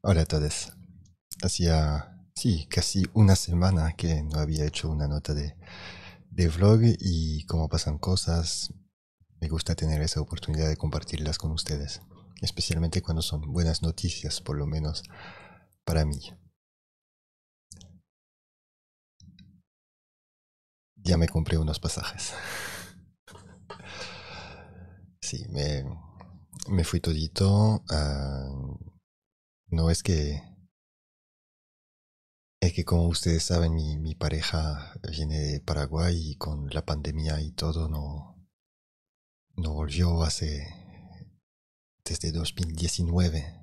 Hola a todos. Hacía, sí, casi una semana que no había hecho una nota de, de vlog y como pasan cosas, me gusta tener esa oportunidad de compartirlas con ustedes, especialmente cuando son buenas noticias, por lo menos para mí. Ya me compré unos pasajes. sí, me, me fui todito. a. Ah, no es que... Es eh, que como ustedes saben, mi, mi pareja viene de Paraguay y con la pandemia y todo no... No volvió hace... desde 2019.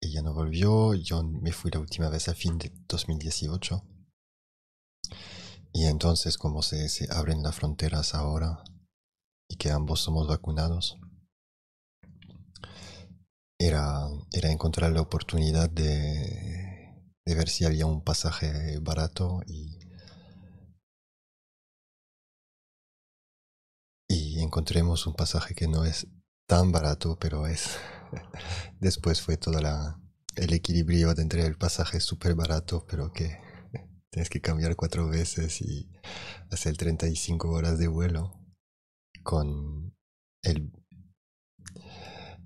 Ella no volvió, yo me fui la última vez a fin de 2018. Y entonces como se, se abren las fronteras ahora y que ambos somos vacunados, era, encontrar la oportunidad de, ver si había un pasaje barato y, y encontremos un pasaje que no es tan barato, pero es... Después fue todo el equilibrio de entre el pasaje súper barato, pero que tienes que cambiar cuatro veces y hacer 35 horas de vuelo con el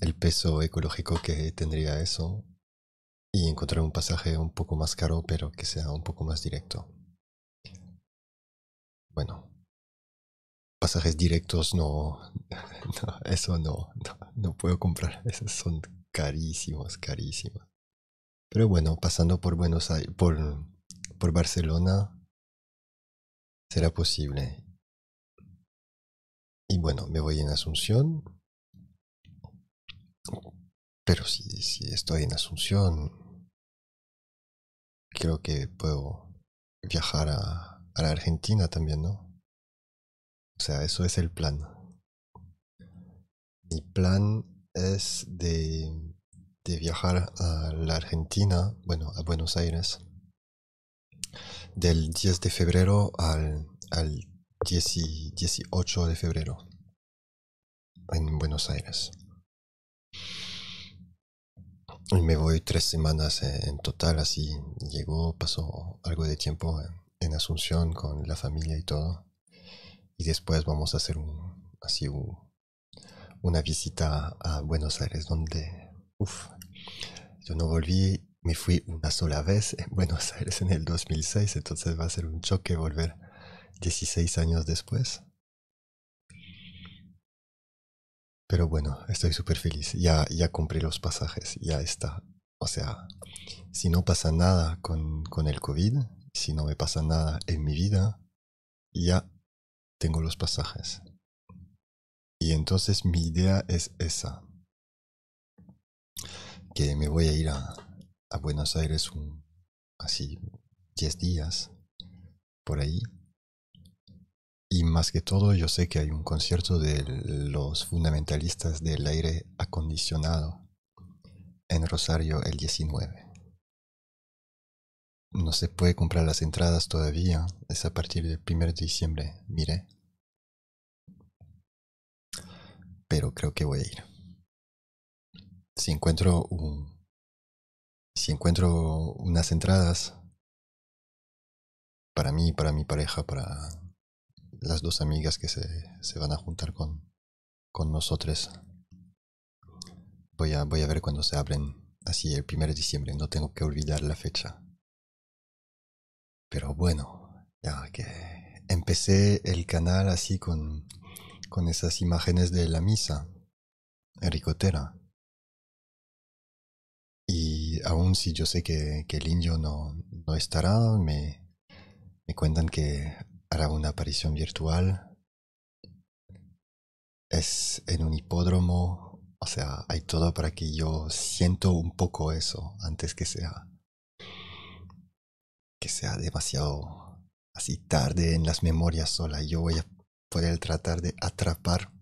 el peso ecológico que tendría eso y encontrar un pasaje un poco más caro, pero que sea un poco más directo. Bueno, pasajes directos no, eso no, no, puedo comprar, esos son carísimos, carísimos. Pero bueno, pasando por Buenos Aires, por, por Barcelona, será posible. Y bueno, me voy en Asunción, pero si, si estoy en Asunción, creo que puedo viajar a, la Argentina también, ¿no? O sea, eso es el plan. Mi plan es de, viajar a la Argentina, bueno, a Buenos Aires, del 10 de febrero al, 18 de febrero en Buenos Aires me voy tres semanas en total, así. Llegó, pasó algo de tiempo en Asunción con la familia y todo. Y después vamos a hacer así una visita a Buenos Aires, donde, uff, yo no volví, me fui una sola vez en Buenos Aires en el 2006, entonces va a ser un choque volver 16 años después. Pero bueno, estoy súper feliz. Ya, ya compré los pasajes, ya está. O sea, si no pasa nada con, el COVID, si no me pasa nada en mi vida, ya tengo los pasajes. Y entonces mi idea es esa. Que me voy a ir a, Buenos Aires un, así 10 días por ahí y más que todo, yo sé que hay un concierto de los fundamentalistas del aire acondicionado en Rosario el 19. No se puede comprar las entradas todavía, es a partir del 1 de diciembre, mire. Pero creo que voy a ir. Si encuentro un, si encuentro unas entradas para mí, para mi pareja, para las dos amigas que se, se van a juntar con, con nosotros. Voy a, voy a ver cuando se abren. Así el 1 de diciembre, no tengo que olvidar la fecha. Pero bueno, ya que empecé el canal así con, con esas imágenes de la misa ricotera. Y aún si yo sé que, que el indio no, no estará, me, me cuentan que para una aparición virtual. Es en un hipódromo, o sea, hay todo para que yo siento un poco eso antes que sea que sea demasiado así tarde en las memorias sola. Yo voy a poder tratar de atrapar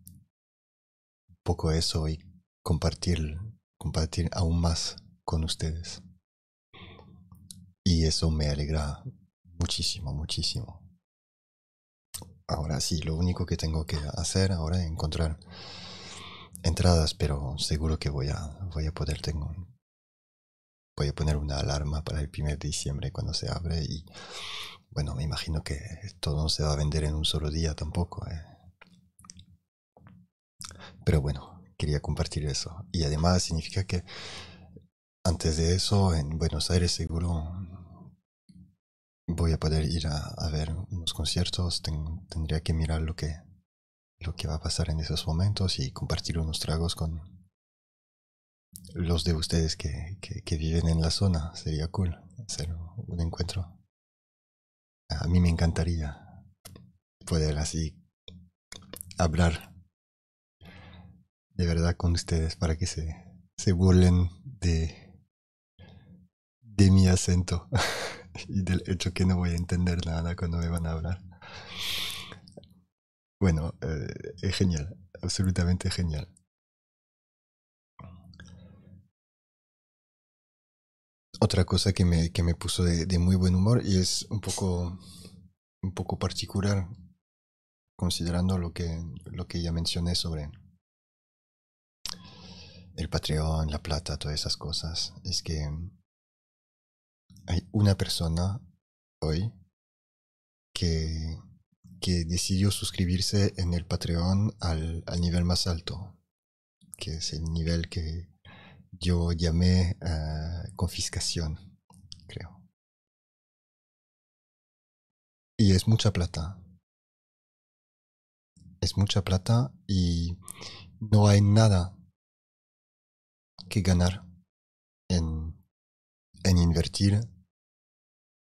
un poco eso y compartir, compartir aún más con ustedes. Y eso me alegra muchísimo, muchísimo ahora sí, lo único que tengo que hacer ahora es encontrar entradas, pero seguro que voy a, voy a poder tengo, a poner una alarma para el primer de diciembre cuando se abre y bueno, me imagino que todo no se va a vender en un solo día tampoco. Eh. Pero bueno, quería compartir eso. Y además significa que antes de eso en Buenos Aires seguro voy a poder ir a, ver unos conciertos, tendría que mirar lo que, lo que va a pasar en esos momentos y compartir unos tragos con los de ustedes que, que, viven en la zona. Sería cool hacer un encuentro. A mí me encantaría poder así hablar de verdad con ustedes para que se, se burlen de, de mi acento. y del hecho que no voy a entender nada cuando me van a hablar. Bueno, eh, es genial, absolutamente genial. Otra cosa que me, que me puso de, muy buen humor y es un poco, un poco particular, considerando lo que, lo que ya mencioné sobre el Patreon, la plata, todas esas cosas, es que hay una persona hoy que, que decidió suscribirse en el Patreon al, nivel más alto, que es el nivel que yo llamé ah, confiscación, creo. Y es mucha plata. Es mucha plata y no hay nada que ganar en invertir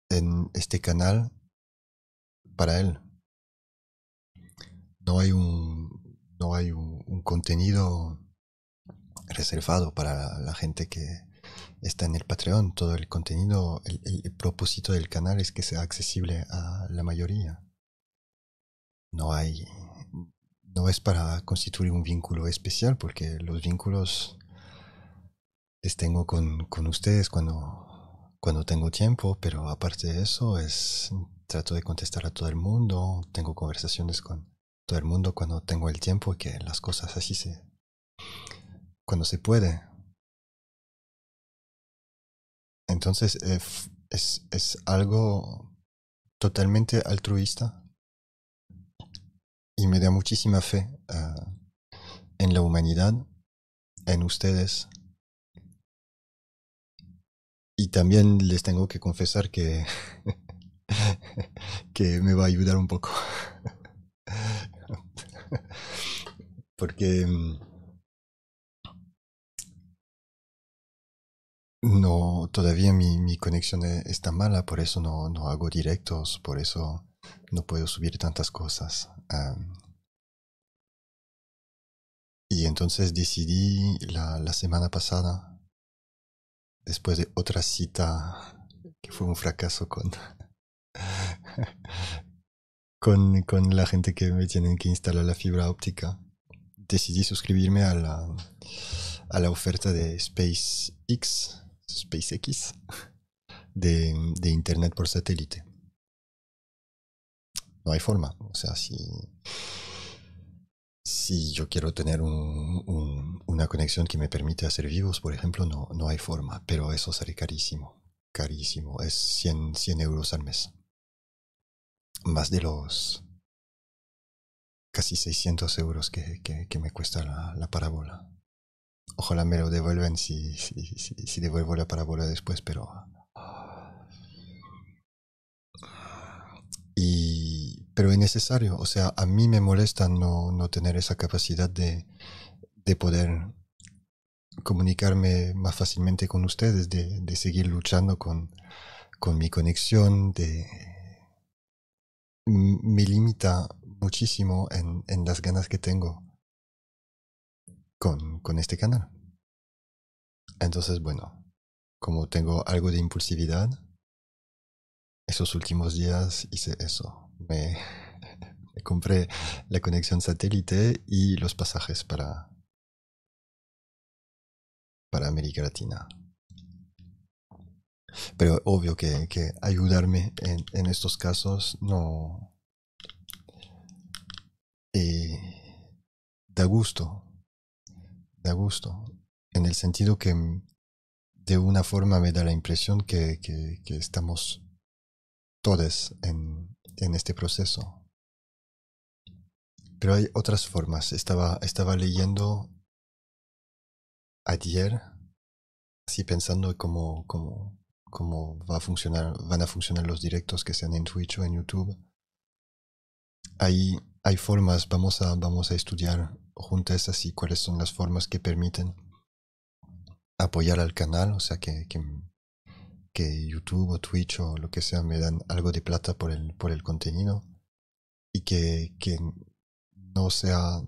en este canal para él. No hay un, no hay un, contenido reservado para la gente que está en el Patreon. Todo el contenido, el, el, propósito del canal es que sea accesible a la mayoría. No hay, no es para constituir un vínculo especial porque los vínculos les pues, tengo con, con ustedes cuando, cuando tengo tiempo, pero aparte de eso es trato de contestar a todo el mundo, tengo conversaciones con todo el mundo cuando tengo el tiempo y que las cosas así se... cuando se puede. Entonces eh, es, es, algo totalmente altruista y me da muchísima fe ah, en la humanidad, en ustedes también les tengo que confesar que, que me va a ayudar un poco. Porque mm, no, todavía mi, conexión e, está mala, por eso no, hago directos, por eso no puedo subir tantas cosas. y entonces decidí la semana pasada después de otra cita que fue un fracaso con, con, con, la gente que me tienen que instalar la fibra óptica, decidí suscribirme a la, a la oferta de SpaceX, SpaceX de, de Internet por satélite. No hay forma, o sea, si si yo quiero tener una conexión que me permite hacer vivos, por ejemplo, no, no hay forma, pero eso sale carísimo, carísimo, es 100, euros al mes. Más de los casi 600 euros que, que, me cuesta la, parábola. Ojalá me lo devuelven si, si, devuelvo la parábola después, pero pero es necesario. O sea, a mí me molesta no, no tener esa capacidad de, de, poder comunicarme más fácilmente con ustedes, de, de seguir luchando con, con, mi conexión, de me limita muchísimo en, en las ganas que tengo con, con este canal. Entonces, bueno, como tengo algo de impulsividad, esos últimos días hice eso me, compré la conexión satélite y los pasajes para, para América Latina. Pero obvio que, ayudarme en, en, estos casos no eh, da gusto, da gusto, en el sentido que de una forma me da la impresión que, que estamos todos en, en este proceso. Pero hay otras formas. Estaba, estaba leyendo ayer, así pensando cómo, cómo, cómo va a funcionar, van a funcionar los directos que sean en Twitch o en YouTube. Hay, hay formas, vamos a, vamos a estudiar juntas así cuáles son las formas que permiten apoyar al canal, o sea, que, que YouTube o Twitch o lo que sea me dan algo de plata por el, por el contenido y que, que no, sea,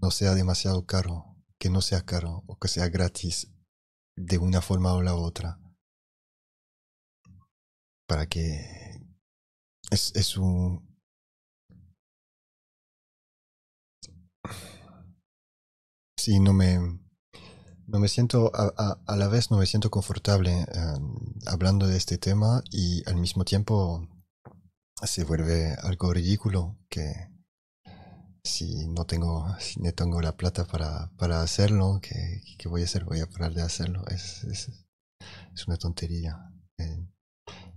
no sea demasiado caro, que no sea caro o que sea gratis de una forma o la otra. Para que es, es un... si no me... No me siento, a, a, la vez no me siento confortable eh, hablando de este tema y al mismo tiempo se vuelve algo ridículo que si no tengo, si tengo la plata para, para hacerlo, que voy a hacer? Voy a parar de hacerlo. Es, es, una tontería. Eh,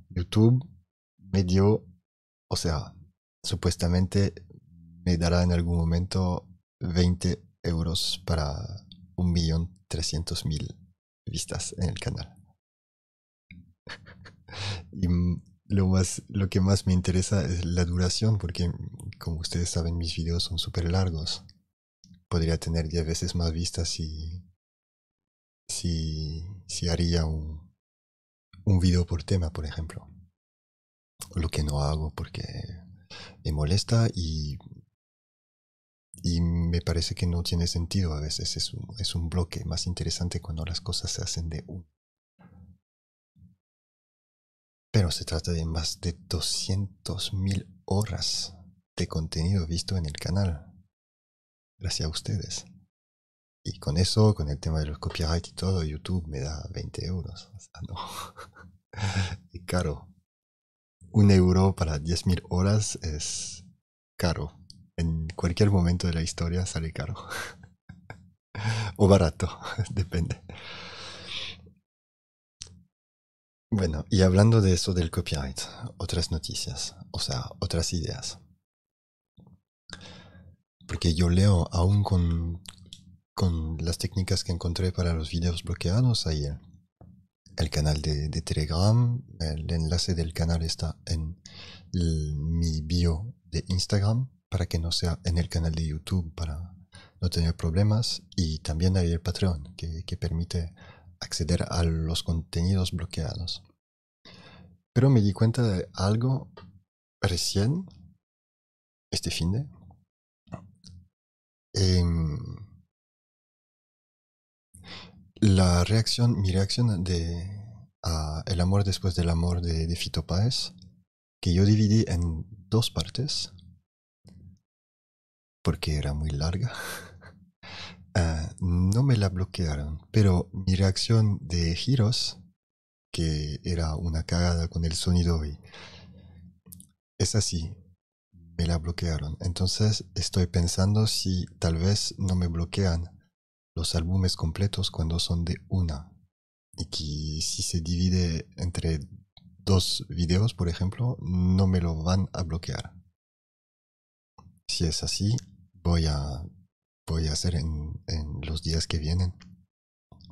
YouTube me dio, o sea, supuestamente me dará en algún momento 20 euros para 1.300.000 vistas en el canal. y mm, lo, más, lo que más me interesa es la duración, porque mm, como ustedes saben mis videos son súper largos. Podría tener 10 veces más vistas si, si, si haría un, un video por tema, por ejemplo. Lo que no hago porque me molesta y y me parece que no tiene sentido a veces, es un, es un bloque más interesante cuando las cosas se hacen de uno. Pero se trata de más de 200.000 horas de contenido visto en el canal. Gracias a ustedes. Y con eso, con el tema de los copyright y todo, YouTube me da 20 euros. O no. es caro. Un euro para 10.000 horas es caro en cualquier momento de la historia sale caro. o barato, depende. Bueno, y hablando de eso del copyright, otras noticias, o sea, otras ideas. Porque yo leo aún con, las técnicas que encontré para los videos bloqueados ayer el canal de, Telegram. El enlace del canal está en mi bio de Instagram para que no sea en el canal de YouTube, para no tener problemas. Y también hay el Patreon, que, permite acceder a los contenidos bloqueados. Pero me di cuenta de algo recién, este fin de. Em, la reacción, mi reacción de a El amor después del amor de, de Fito Páez, que yo dividí en dos partes porque era muy larga, ah, no me la bloquearon. Pero mi reacción de giros, que era una cagada con el sonido es así, me la bloquearon. Entonces estoy pensando si tal vez no me bloquean los álbumes completos cuando son de una. Y que si se divide entre dos videos, por ejemplo, no me lo van a bloquear. Si es así, voy a, hacer en, los días que vienen.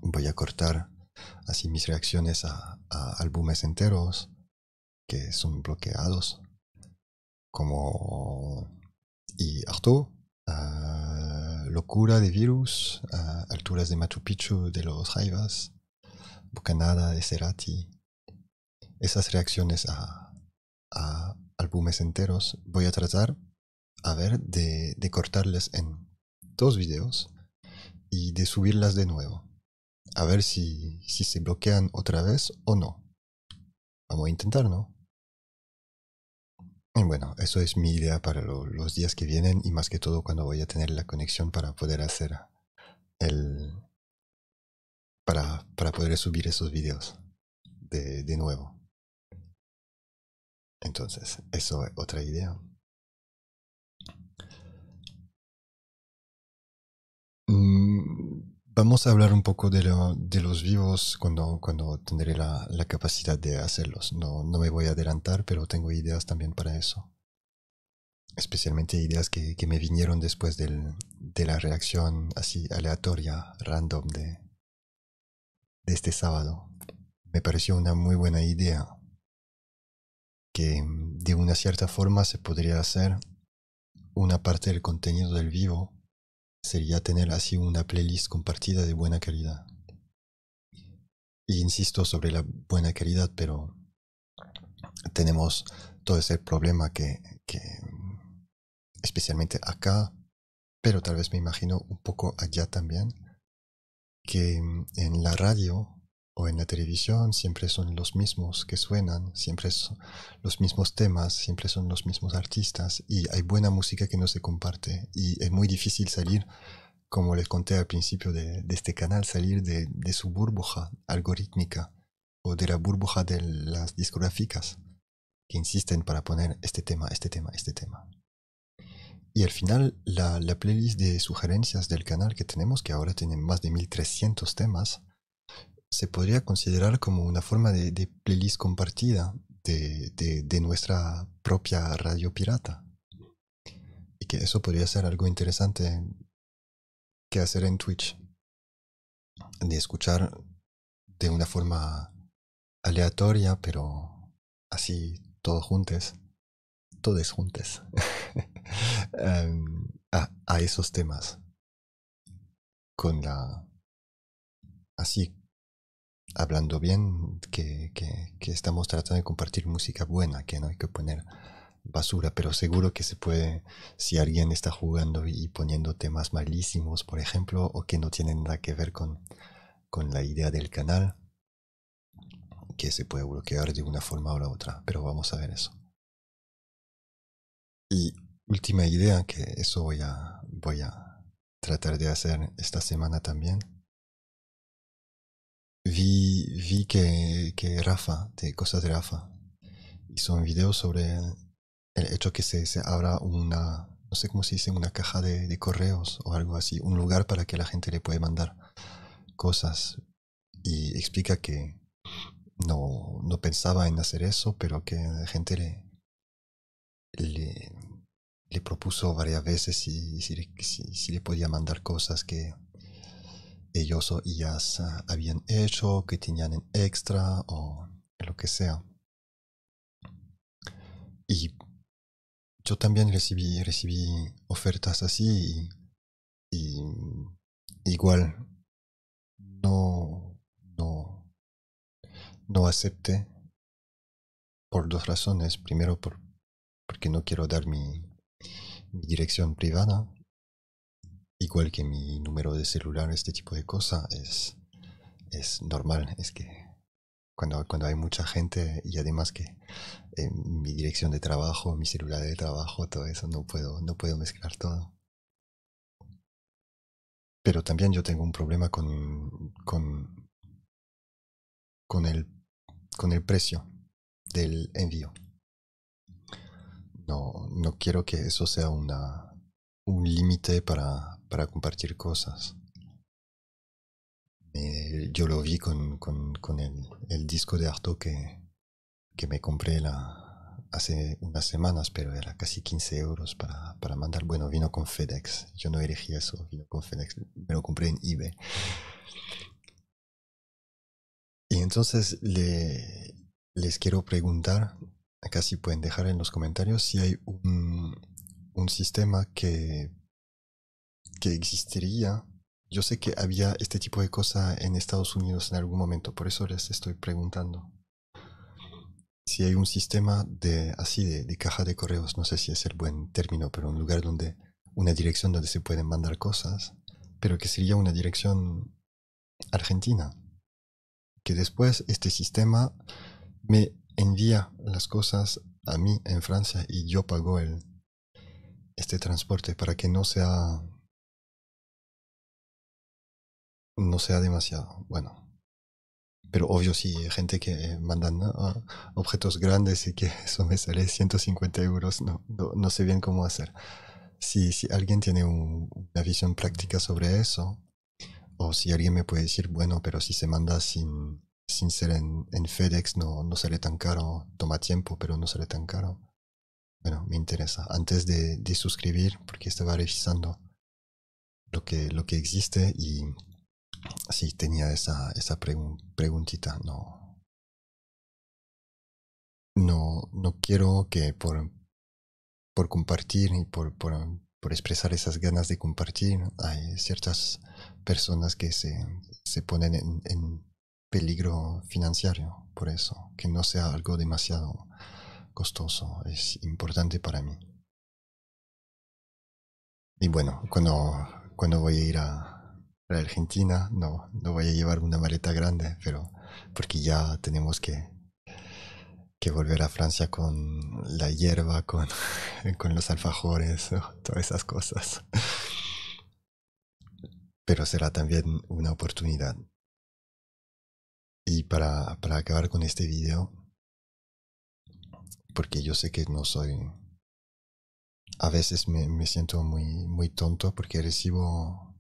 Voy a cortar así mis reacciones a, álbumes enteros que son bloqueados. Como. Y Arto ah, locura de virus. Ah, alturas de Machu Picchu de los Jaivas. Bucanada de Cerati. Esas reacciones a álbumes enteros. Voy a tratar a ver de, de cortarlas en dos videos y de subirlas de nuevo. A ver si, si se bloquean otra vez o no. Vamos a intentar, ¿no? Y bueno, eso es mi idea para los días que vienen y más que todo cuando voy a tener la conexión para poder hacer el... para, para poder subir esos videos de, de nuevo. Entonces, eso es otra idea. Vamos a hablar un poco de, los vivos cuando, cuando tendré la, capacidad de hacerlos. No, no, me voy a adelantar, pero tengo ideas también para eso. Especialmente ideas que, que me vinieron después del, de la reacción así aleatoria, random de, de este sábado. Me pareció una muy buena idea que de una cierta forma se podría hacer una parte del contenido del vivo sería tener así una playlist compartida de buena calidad. Y insisto sobre la buena calidad, pero tenemos todo ese problema que, que especialmente acá, pero tal vez me imagino un poco allá también, que en la radio o en la televisión siempre son los mismos que suenan, siempre son los mismos temas, siempre son los mismos artistas y hay buena música que no se comparte y es muy difícil salir, como les conté al principio de, este canal, salir de, su burbuja algorítmica o de la burbuja de las discográficas que insisten para poner este tema, este tema, este tema. Y al final la, la playlist de sugerencias del canal que tenemos, que ahora tiene más de 1300 temas, se podría considerar como una forma de, playlist compartida de, de, nuestra propia radio pirata. Y que eso podría ser algo interesante que hacer en Twitch. De escuchar de una forma aleatoria, pero así todos juntos. Todos juntos. a, a esos temas. Con la... Así hablando bien, que, estamos tratando de compartir música buena, que no hay que poner basura, pero seguro que se puede, si alguien está jugando y poniendo temas malísimos, por ejemplo, o que no tienen nada que ver con, con la idea del canal, que se puede bloquear de una forma o la otra, pero vamos a ver eso. Y última idea, que eso voy a, voy a tratar de hacer esta semana también vi, vi que, que, Rafa, de Cosas de Rafa, hizo un video sobre el hecho que se, se abra una, no sé cómo se dice, una caja de, de, correos o algo así, un lugar para que la gente le puede mandar cosas. Y explica que no, no pensaba en hacer eso, pero que la gente le, le, le propuso varias veces si, si, si le podía mandar cosas que ellos o ellas ah, habían hecho, que tenían en extra o lo que sea. Y yo también recibí, recibí ofertas así y, igual no, no, no acepté por dos razones. Primero, porque no quiero dar mi dirección privada igual que mi número de celular, este tipo de cosas, es, es normal. Es que cuando, cuando hay mucha gente y además que eh, mi dirección de trabajo, mi celular de trabajo, todo eso, no puedo, no puedo mezclar todo. Pero también yo tengo un problema con, con, con, el, con el precio del envío. No, no quiero que eso sea una, un límite para, para compartir cosas. yo lo vi con, el, disco de Arto que, me compré la, hace unas semanas, pero era casi 15 euros para, para, mandar. Bueno, vino con FedEx. Yo no elegí eso, vino con FedEx. Me lo compré en eBay. Y entonces les quiero preguntar, acá si pueden dejar en los comentarios si hay un sistema que que existiría. Yo sé que había este tipo de cosa en Estados Unidos en algún momento, por eso les estoy preguntando. Si hay un sistema de así de, de caja de correos, no sé si es el buen término, pero un lugar donde una dirección donde se pueden mandar cosas, pero que sería una dirección argentina. Que después este sistema me envía las cosas a mí en Francia y yo pago el, este transporte para que no sea no sea demasiado bueno. Pero obvio, si gente que manda ah, objetos grandes y que eso me sale 150 euros, no, no, sé bien cómo hacer. Si, si alguien tiene una visión práctica sobre eso, o si alguien me puede decir, bueno, pero si se manda sin, sin ser en, en FedEx, no, no sale tan caro, toma tiempo, pero no sale tan caro. Bueno, me interesa. Antes de, de suscribir, porque estaba revisando lo que, lo que existe y si tenía esa, esa preguntita. No. No, no quiero que por, por compartir y por, por, expresar esas ganas de compartir, hay ciertas personas que se, se ponen en, en, peligro financiero por eso, que no sea algo demasiado costoso, es importante para mí. Y bueno, cuando, cuando voy a ir a, Argentina. No, no voy a llevar una maleta grande, pero porque ya tenemos que, que volver a Francia con la hierba, con, con los alfajores, todas esas cosas. Pero será también una oportunidad. Y para, para acabar con este video, porque yo sé que no soy... A veces me, me siento muy, muy tonto porque recibo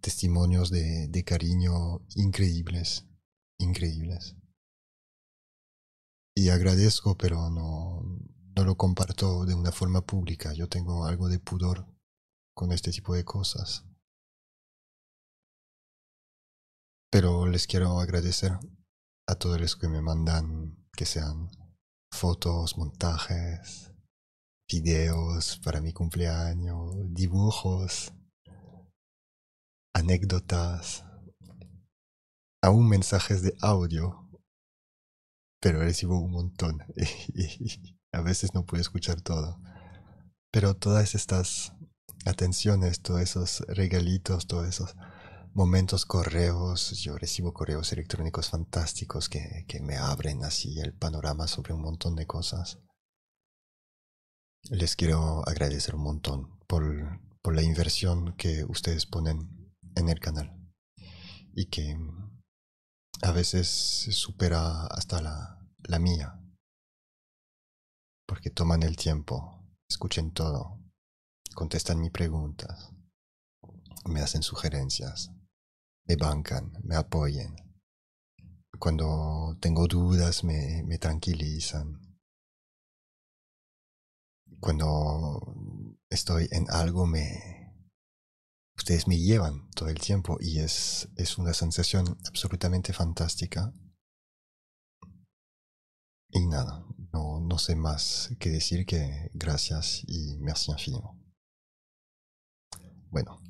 testimonios de, cariño increíbles, increíbles. Y agradezco, pero no, no lo comparto de una forma pública. Yo tengo algo de pudor con este tipo de cosas. Pero les quiero agradecer a todos los que me mandan, que sean fotos, montajes, videos para mi cumpleaños, dibujos anécdotas, aún mensajes de audio, pero recibo un montón a veces no puedo escuchar todo. Pero todas estas atenciones, todos esos regalitos, todos esos momentos, correos, yo recibo correos electrónicos fantásticos que, que me abren así el panorama sobre un montón de cosas. Les quiero agradecer un montón por, por la inversión que ustedes ponen en el canal y que mm, a veces supera hasta la, mía, porque toman el tiempo, escuchen todo, contestan mis preguntas, me hacen sugerencias, me bancan, me apoyen. Cuando tengo dudas me, me tranquilizan. Cuando estoy en algo me, ustedes me llevan todo el tiempo y es, es una sensación absolutamente fantástica. Y nada, no, sé más que decir que gracias y merci infinito. Bueno,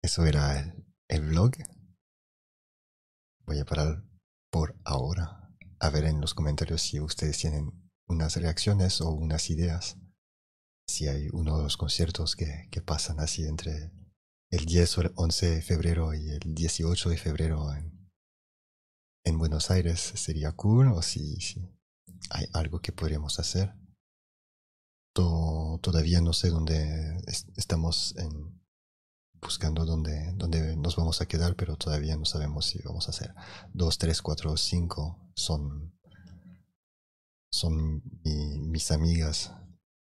eso era el, el vlog. Voy a parar por ahora a ver en los comentarios si ustedes tienen unas reacciones o unas ideas. Si hay uno de los conciertos que, que pasan así entre el 10 o el 11 de febrero y el 18 de febrero en, Buenos Aires sería cool o si, hay algo que podríamos hacer. todavía no sé dónde estamos buscando dónde, dónde nos vamos a quedar, pero todavía no sabemos si vamos a hacer 2, 3, 4 o 5. Son, son mis amigas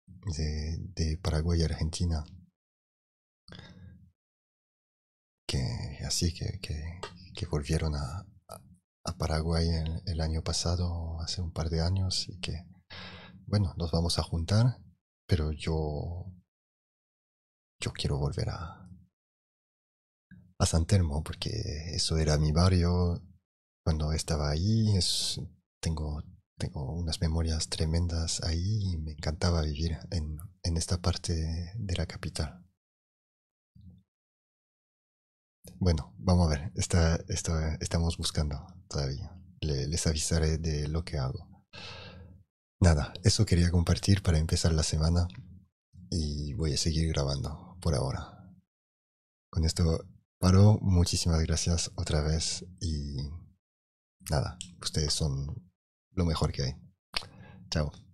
de, de Paraguay y Argentina así que, que, volvieron a, Paraguay el, año pasado, hace un par de años, y que, bueno, nos vamos a juntar, pero yo, yo quiero volver a, a San Telmo, porque eso era mi barrio cuando estaba ahí, tengo, tengo unas memorias tremendas ahí y me encantaba vivir en, en esta parte de la capital. Bueno, vamos a ver. estamos buscando todavía. les avisaré de lo que hago. Nada, eso quería compartir para empezar la semana y voy a seguir grabando por ahora. Con esto paro. Muchísimas gracias otra vez y nada, ustedes son lo mejor que hay. Chao.